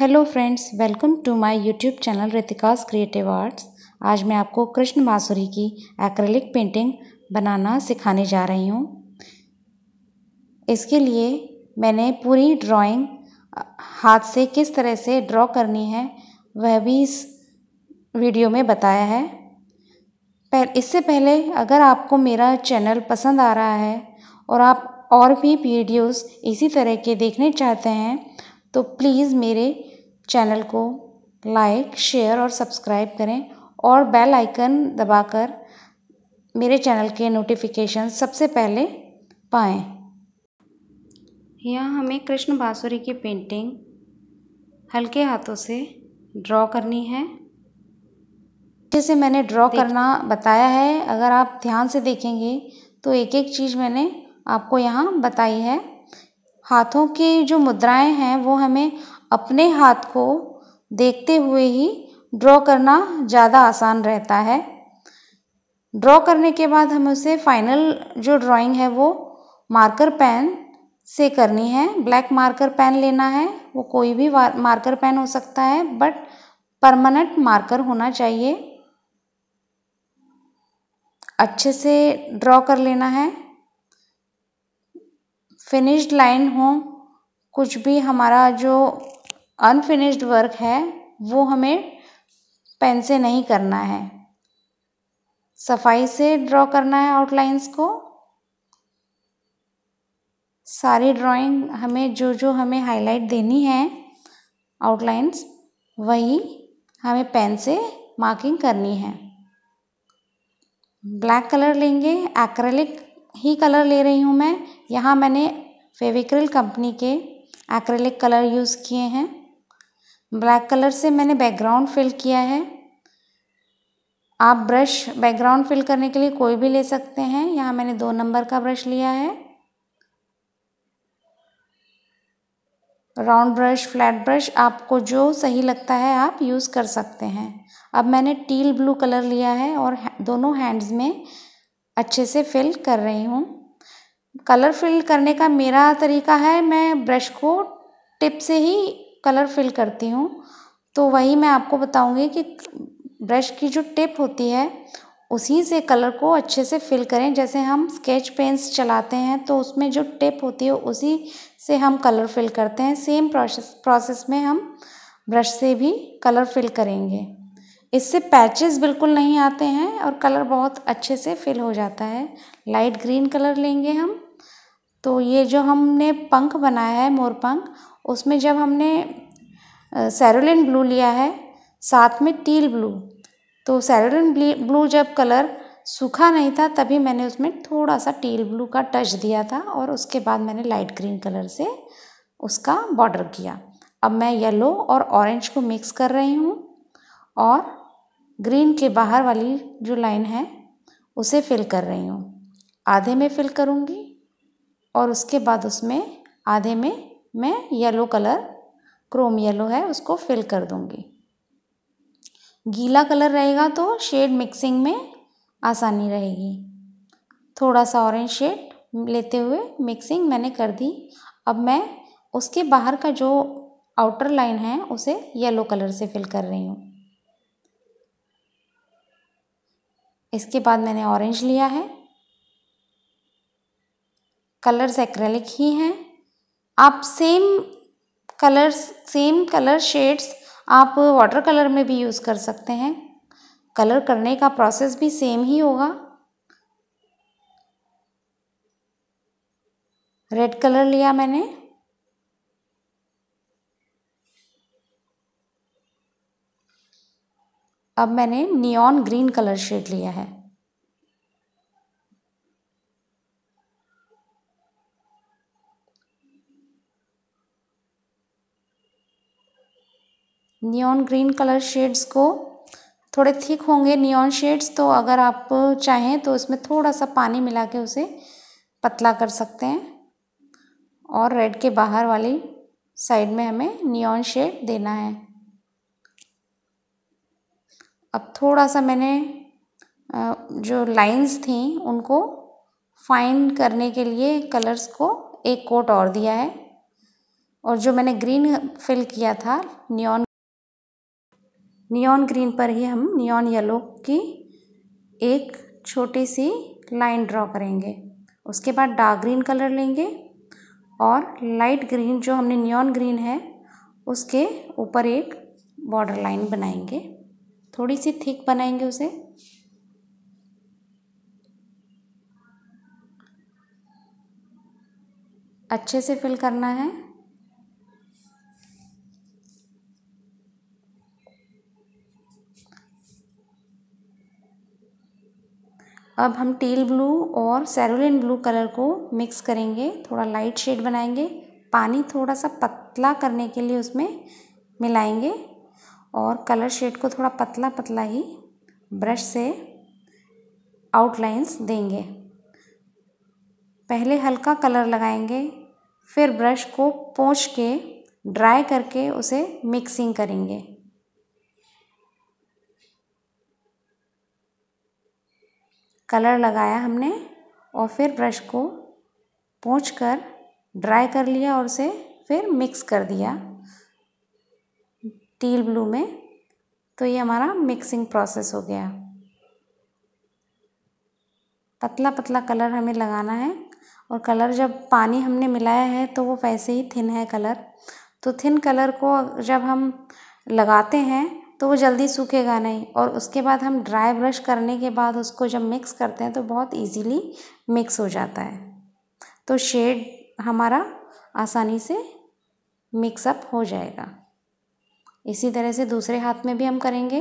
hello friends welcome to my YouTube channel Ritika's creative arts आज मैं आपको कृष्ण मासुरी की एक्रेलिक पेंटिंग बनाना सिखाने जा रही हूँ इसके लिए मैंने पूरी ड्राइंग हाथ से किस तरह से ड्रॉ करनी है वह भी इस वीडियो में बताया है पर इससे पहले अगर आपको मेरा चैनल पसंद आ रहा है और आप और भी वीडियोज़ इसी तरह के देखने चाहते हैं तो प्लीज़ मेरे चैनल को लाइक शेयर और सब्सक्राइब करें और बेल आइकन दबाकर मेरे चैनल के नोटिफिकेशन सबसे पहले पाएँ यहाँ हमें कृष्ण बाँसुरी की पेंटिंग हल्के हाथों से ड्रॉ करनी है जैसे मैंने ड्रॉ करना बताया है अगर आप ध्यान से देखेंगे तो एक एक चीज़ मैंने आपको यहाँ बताई है हाथों की जो मुद्राएं हैं वो हमें अपने हाथ को देखते हुए ही ड्रॉ करना ज़्यादा आसान रहता है ड्रॉ करने के बाद हम उसे फाइनल जो ड्राइंग है वो मार्कर पेन से करनी है ब्लैक मार्कर पेन लेना है वो कोई भी मार्कर पेन हो सकता है बट परमानेंट मार्कर होना चाहिए अच्छे से ड्रॉ कर लेना है फिनिश्ड लाइन हो कुछ भी हमारा जो अनफिनिश्ड वर्क है वो हमें पेन से नहीं करना है सफाई से ड्रॉ करना है आउटलाइंस को सारी ड्राइंग हमें जो जो हमें हाईलाइट देनी है आउटलाइंस वही हमें पेन से मार्किंग करनी है ब्लैक कलर लेंगे एक्रेलिक ही कलर ले रही हूँ मैं यहाँ मैंने फेविक्रिल कंपनी के एक्रेलिक कलर यूज़ किए हैं ब्लैक कलर से मैंने बैकग्राउंड फिल किया है आप ब्रश बैकग्राउंड फिल करने के लिए कोई भी ले सकते हैं यहाँ मैंने दो नंबर का ब्रश लिया है राउंड ब्रश फ्लैट ब्रश आपको जो सही लगता है आप यूज़ कर सकते हैं अब मैंने टील ब्लू कलर लिया है और दोनों हैंड्स में अच्छे से फिल कर रही हूँ कलर फिल करने का मेरा तरीका है मैं ब्रश को टिप से ही कलर फिल करती हूँ तो वही मैं आपको बताऊँगी कि ब्रश की जो टिप होती है उसी से कलर को अच्छे से फिल करें जैसे हम स्केच पेंस चलाते हैं तो उसमें जो टिप होती है उसी से हम कलर फिल करते हैं सेम प्रोसेस प्रोसेस में हम ब्रश से भी कलर फिल करेंगे इससे पैचेस बिल्कुल नहीं आते हैं और कलर बहुत अच्छे से फिल हो जाता है लाइट ग्रीन कलर लेंगे हम तो ये जो हमने पंख बनाया है मोर पंख उसमें जब हमने सैरोलिन ब्लू लिया है साथ में टील ब्लू तो सैरोलिन ब्लू जब कलर सूखा नहीं था तभी मैंने उसमें थोड़ा सा टील ब्लू का टच दिया था और उसके बाद मैंने लाइट ग्रीन कलर से उसका बॉर्डर किया अब मैं येलो और ऑरेंज को मिक्स कर रही हूँ और ग्रीन के बाहर वाली जो लाइन है उसे फिल कर रही हूँ आधे में फिल करूँगी और उसके बाद उसमें आधे में मैं येलो कलर क्रोम येलो है उसको फिल कर दूंगी गीला कलर रहेगा तो शेड मिक्सिंग में आसानी रहेगी थोड़ा सा ऑरेंज शेड लेते हुए मिक्सिंग मैंने कर दी अब मैं उसके बाहर का जो आउटर लाइन है उसे येलो कलर से फिल कर रही हूँ इसके बाद मैंने ऑरेंज लिया है कलर्स एक्रेलिक ही हैं आप same colours same colour shades आप वाटर कलर में भी यूज़ कर सकते हैं कलर करने का प्रोसेस भी सेम ही होगा रेड कलर लिया मैंने अब मैंने नियॉन ग्रीन कलर शेड लिया है नियॉन ग्रीन कलर शेड्स को थोड़े थिक होंगे नियॉन शेड्स तो अगर आप चाहें तो इसमें थोड़ा सा पानी मिला के उसे पतला कर सकते हैं और रेड के बाहर वाली साइड में हमें नियॉन शेड देना है अब थोड़ा सा मैंने जो लाइंस थी उनको फाइन करने के लिए कलर्स को एक कोट और दिया है और जो मैंने ग्रीन फिल किया था नियॉन नियॉन ग्रीन पर ही हम नियॉन येलो की एक छोटी सी लाइन ड्रॉ करेंगे उसके बाद डार्क ग्रीन कलर लेंगे और लाइट ग्रीन जो हमने नियॉन ग्रीन है उसके ऊपर एक बॉर्डर लाइन बनाएंगे थोड़ी सी थिक बनाएंगे उसे अच्छे से फिल करना है अब हम टील ब्लू और सैरोन ब्लू कलर को मिक्स करेंगे थोड़ा लाइट शेड बनाएंगे पानी थोड़ा सा पतला करने के लिए उसमें मिलाएंगे और कलर शेड को थोड़ा पतला पतला ही ब्रश से आउटलाइंस देंगे पहले हल्का कलर लगाएंगे फिर ब्रश को पोंछ के ड्राई करके उसे मिक्सिंग करेंगे कलर लगाया हमने और फिर ब्रश को पोंछ कर ड्राई कर लिया और उसे फिर मिक्स कर दिया टील ब्लू में तो ये हमारा मिक्सिंग प्रोसेस हो गया पतला पतला कलर हमें लगाना है और कलर जब पानी हमने मिलाया है तो वो वैसे ही थिन है कलर तो थिन कलर को जब हम लगाते हैं तो वो जल्दी सूखेगा नहीं और उसके बाद हम ड्राई ब्रश करने के बाद उसको जब मिक्स करते हैं तो बहुत इजीली मिक्स हो जाता है तो शेड हमारा आसानी से मिक्सअप हो जाएगा इसी तरह से दूसरे हाथ में भी हम करेंगे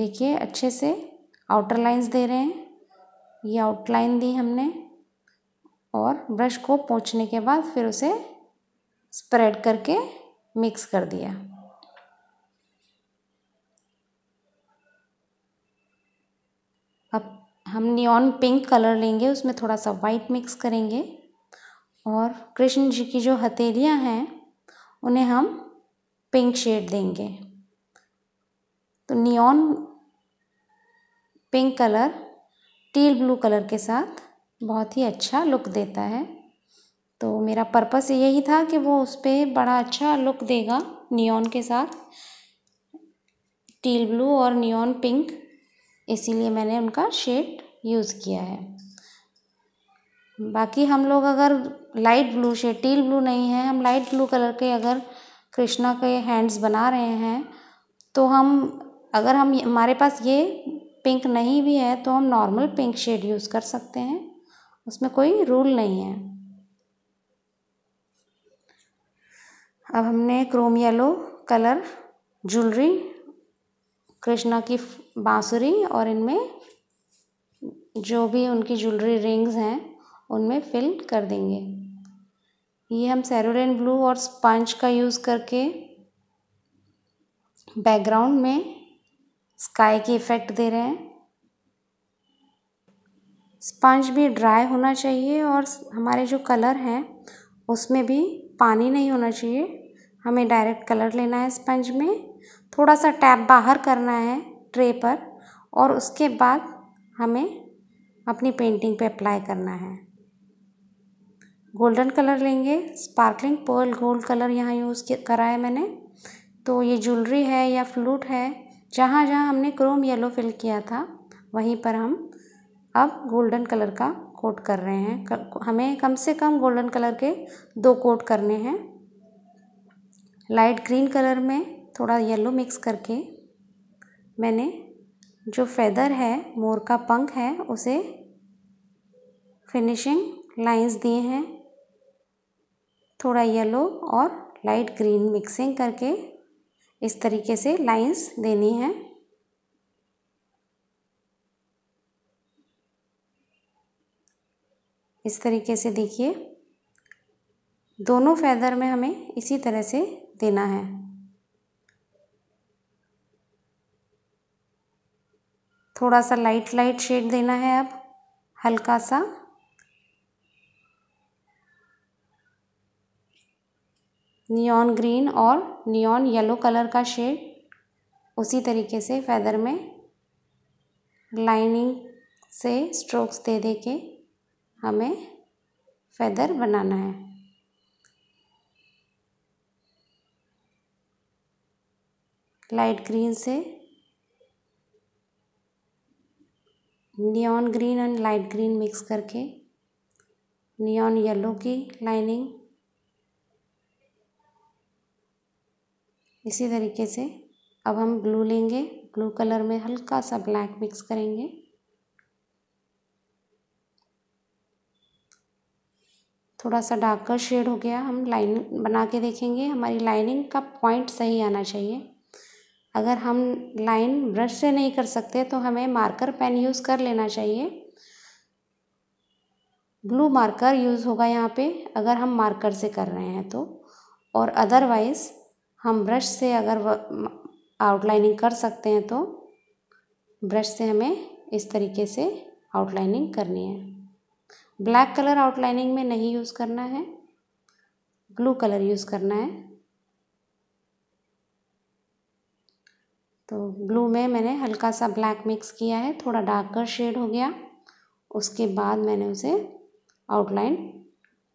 देखिए अच्छे से आउटर लाइंस दे रहे हैं ये आउटलाइन दी हमने और ब्रश को पहुँचने के बाद फिर उसे स्प्रेड करके मिक्स कर दिया अब हम नियॉन पिंक कलर लेंगे उसमें थोड़ा सा वाइट मिक्स करेंगे और कृष्ण जी की जो हथेलियाँ हैं उन्हें हम पिंक शेड देंगे तो neon pink colour teal blue colour के साथ बहुत ही अच्छा लुक देता है तो मेरा पर्पस यही था कि वो उस पर बड़ा अच्छा लुक देगा नियॉन के साथ टील ब्लू और नियॉन पिंक इसीलिए मैंने उनका शेड यूज़ किया है बाकी हम लोग अगर light blue shade teal blue नहीं है हम लाइट ब्लू कलर के अगर कृष्णा के हैंड्स बना रहे हैं तो हम अगर हम हमारे पास ये पिंक नहीं भी है तो हम नॉर्मल पिंक शेड यूज़ कर सकते हैं उसमें कोई रूल नहीं है अब हमने chrome yellow colour jewellery Krishna की बांसुरी और इनमें जो भी उनकी ज्वेलरी रिंग्स हैं उनमें फिल कर देंगे ये हम सैरोन ब्लू और स्पंज का यूज़ करके बैकग्राउंड में स्काई के इफ़ेक्ट दे रहे हैं स्पंज भी ड्राई होना चाहिए और हमारे जो कलर हैं उसमें भी पानी नहीं होना चाहिए हमें डायरेक्ट कलर लेना है स्पंज में थोड़ा सा टैप बाहर करना है ट्रे पर और उसके बाद हमें अपनी पेंटिंग पे अप्लाई करना है गोल्डन कलर लेंगे स्पार्कलिंग पर्ल गोल्ड कलर यहाँ यूज़ करा है मैंने तो ये ज्वेलरी है या फ्लूट है जहाँ जहाँ हमने क्रोम येलो फिल किया था वहीं पर हम अब गोल्डन कलर का कोट कर रहे हैं हमें कम से कम गोल्डन कलर के दो कोट करने हैं लाइट ग्रीन कलर में थोड़ा येलो मिक्स करके मैंने जो फेदर है मोर का पंख है उसे फिनिशिंग लाइंस दिए हैं थोड़ा येलो और लाइट ग्रीन मिक्सिंग करके इस तरीके से लाइंस देनी है इस तरीके से देखिए दोनों फैदर में हमें इसी तरह से देना है थोड़ा सा लाइट लाइट शेड देना है अब हल्का सा नियॉन ग्रीन और नियॉन येलो कलर का शेड उसी तरीके से फैदर में लाइनिंग से स्ट्रोक्स दे दे के हमें फेदर बनाना है लाइट ग्रीन से neon green and light green mix करके नियॉन येलो की लाइनिंग इसी तरीके से अब हम ब्लू लेंगे ब्लू कलर में हल्का सा ब्लैक मिक्स करेंगे थोड़ा सा डार्कर शेड हो गया हम लाइन बना के देखेंगे हमारी लाइनिंग का पॉइंट सही आना चाहिए अगर हम लाइन ब्रश से नहीं कर सकते तो हमें मार्कर पेन यूज़ कर लेना चाहिए ब्लू मार्कर यूज़ होगा यहाँ पे अगर हम मार्कर से कर रहे हैं तो और अदरवाइज़ हम ब्रश से अगर आउटलाइनिंग कर सकते हैं तो ब्रश से हमें इस तरीके से आउटलाइनिंग करनी है ब्लैक कलर आउटलाइनिंग में नहीं यूज़ करना है ब्लू कलर यूज़ करना है तो ब्लू में मैंने हल्का सा ब्लैक मिक्स किया है थोड़ा डार्कर शेड हो गया उसके बाद मैंने उसे आउटलाइन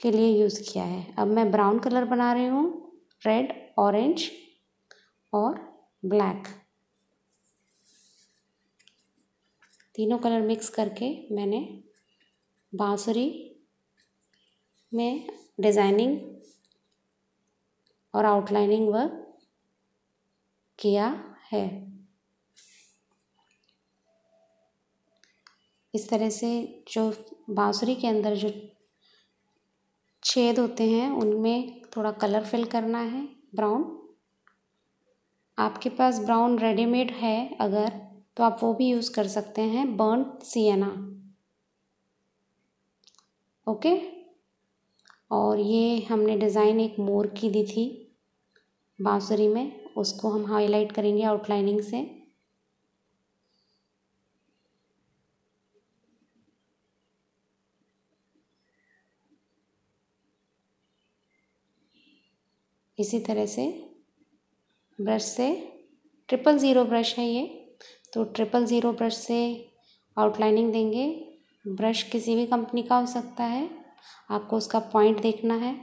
के लिए यूज़ किया है अब मैं ब्राउन कलर बना रही हूँ रेड ऑरेंज और ब्लैक तीनों कलर मिक्स करके मैंने बांसुरी में डिज़ाइनिंग और आउटलाइनिंग वर्क किया है इस तरह से जो बाँसुरी के अंदर जो छेद होते हैं उनमें थोड़ा कलर फिल करना है ब्राउन आपके पास ब्राउन रेडीमेड है अगर तो आप वो भी यूज़ कर सकते हैं बर्न सियना ओके और ये हमने डिज़ाइन एक मोर की दी थी बांसुरी में उसको हम हाईलाइट करेंगे आउटलाइनिंग से इसी तरह से ब्रश से ट्रिपल ज़ीरो ब्रश है ये तो ट्रिपल ज़ीरो ब्रश से आउटलाइनिंग देंगे ब्रश किसी भी कंपनी का हो सकता है आपको उसका पॉइंट देखना है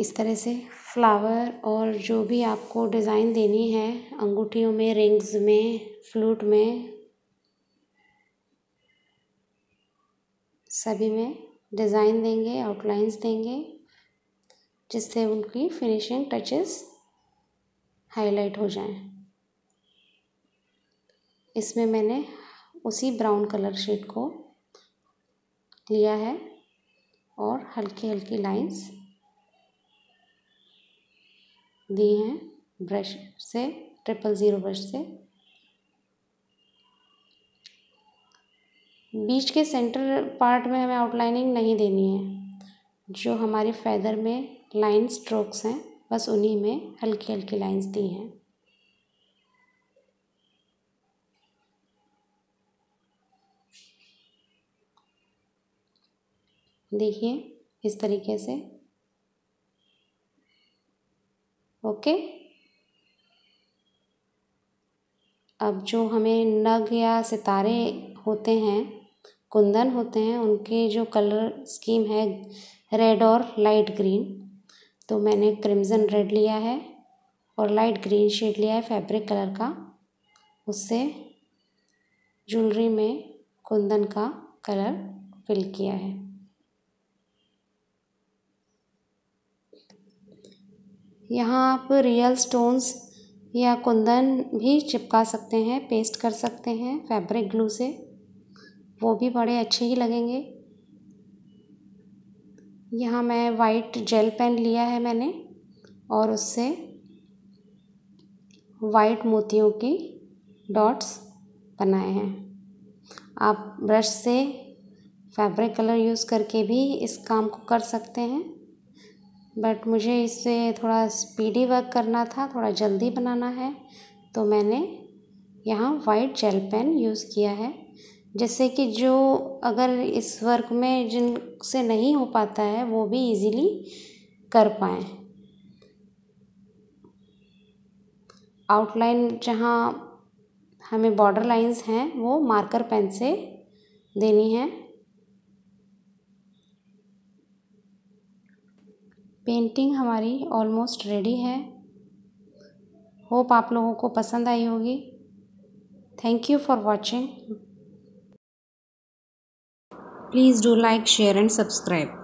इस तरह से फ्लावर और जो भी आपको डिज़ाइन देनी है अंगूठियों में रिंग्स में फ्लूट में सभी में डिज़ाइन देंगे आउटलाइंस देंगे जिससे उनकी फिनिशिंग टचेस हाईलाइट हो जाएं इसमें मैंने उसी ब्राउन कलर शेड को लिया है और हल्की हल्की लाइंस दी हैं ब्रश से ट्रिपल ज़ीरो ब्रश से बीच के सेंटर पार्ट में हमें आउटलाइनिंग नहीं देनी है जो हमारे फैदर में लाइन स्ट्रोक्स हैं बस उन्हीं में हल्की हल्की लाइंस दी हैं देखिए इस तरीके से ओके अब जो हमें नग या सितारे होते हैं कुंदन होते हैं उनके जो कलर स्कीम है रेड और लाइट ग्रीन तो मैंने क्रिम्ज़न रेड लिया है और लाइट ग्रीन शेड लिया है फैब्रिक कलर का उससे ज्वेलरी में कुंदन का कलर फिल किया है यहाँ आप रियल स्टोन्स या कुंदन भी चिपका सकते हैं पेस्ट कर सकते हैं फैब्रिक ग्लू से वो भी बड़े अच्छे ही लगेंगे यहाँ मैं वाइट जेल पेन लिया है मैंने और उससे वाइट मोतियों की डॉट्स बनाए हैं आप ब्रश से फैब्रिक कलर यूज़ करके भी इस काम को कर सकते हैं बट मुझे इससे थोड़ा स्पीडी वर्क करना था थोड़ा जल्दी बनाना है तो मैंने यहाँ वाइट जेल पेन यूज़ किया है जिससे कि जो अगर इस वर्क में जिनसे नहीं हो पाता है वो भी इजीली कर पाए आउटलाइन जहाँ हमें बॉर्डर लाइंस हैं वो मार्कर पेन से देनी है पेंटिंग हमारी ऑलमोस्ट रेडी है होप आप लोगों को पसंद आई होगी thank you for watching please do like share and subscribe